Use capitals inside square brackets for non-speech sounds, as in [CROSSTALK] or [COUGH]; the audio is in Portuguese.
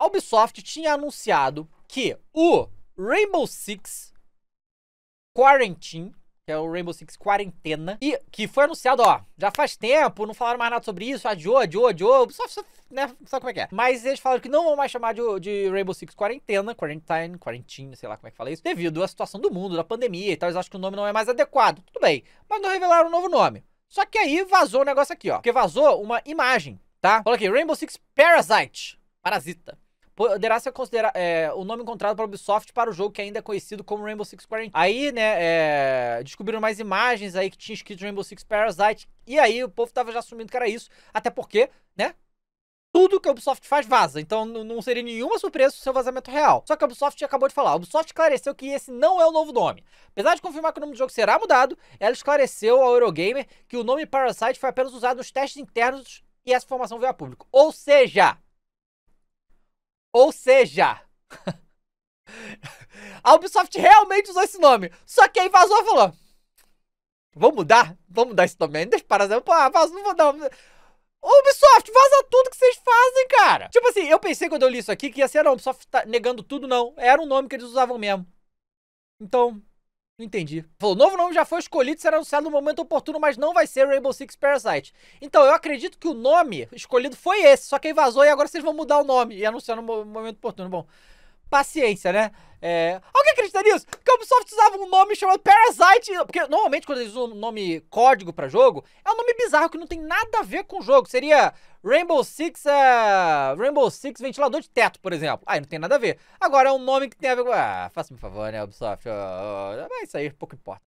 a Ubisoft tinha anunciado que o Rainbow Six Quarantine, que é o Rainbow Six Quarentena, e que foi anunciado, ó, já faz tempo, não falaram mais nada sobre isso, adiou, adiou, adiou, Ubisoft, né, sabe como é que é. Mas eles falaram que não vão mais chamar de, de Rainbow Six Quarentena, Quarantine, Quarantine, sei lá como é que fala isso, devido à situação do mundo, da pandemia e tal, eles acham que o nome não é mais adequado. Tudo bem, mas não revelaram um novo nome. Só que aí vazou o um negócio aqui, ó, porque vazou uma imagem, tá? Fala aqui, Rainbow Six Parasite, Parasita poderá ser considerado é, o nome encontrado pela Ubisoft para o jogo que ainda é conhecido como Rainbow Six Quarantine. Aí, né, é, descobriram mais imagens aí que tinha escrito Rainbow Six Parasite. E aí o povo tava já assumindo que era isso. Até porque, né, tudo que a Ubisoft faz vaza, então não seria nenhuma surpresa se o seu vazamento real. Só que a Ubisoft acabou de falar, a Ubisoft esclareceu que esse não é o novo nome. Apesar de confirmar que o nome do jogo será mudado, ela esclareceu ao Eurogamer que o nome Parasite foi apenas usado nos testes internos e essa informação veio a público. Ou seja, ou seja, [LAUGHS] a Ubisoft realmente usou esse nome. Só que aí vazou e falou: Vamos mudar? Vamos mudar esse nome deixa Para exemplo, ah, vazou, não vou dar. Ubisoft, vaza tudo que vocês fazem, cara. Tipo assim, eu pensei quando eu li isso aqui que ia ser a Ubisoft tá negando tudo, não. Era um nome que eles usavam mesmo. Então, não entendi. Falou, novo nome já foi escolhido, será anunciado no momento oportuno, mas não vai ser Rainbow Six Parasite. Então, eu acredito que o nome escolhido foi esse, só que aí vazou e agora vocês vão mudar o nome e anunciar no momento oportuno. Bom, paciência, né? É... Alguém acreditaria nisso? Que a Ubisoft usava um nome chamado Parasite. Porque normalmente quando eles usam um nome código pra jogo, é um nome bizarro que não tem nada a ver com o jogo. Seria Rainbow Six. Uh... Rainbow Six ventilador de teto, por exemplo. Aí ah, não tem nada a ver. Agora é um nome que tem a ver com. Ah, faça-me um favor, né, Ubisoft? vai oh, sair oh, oh, mas isso aí pouco importa.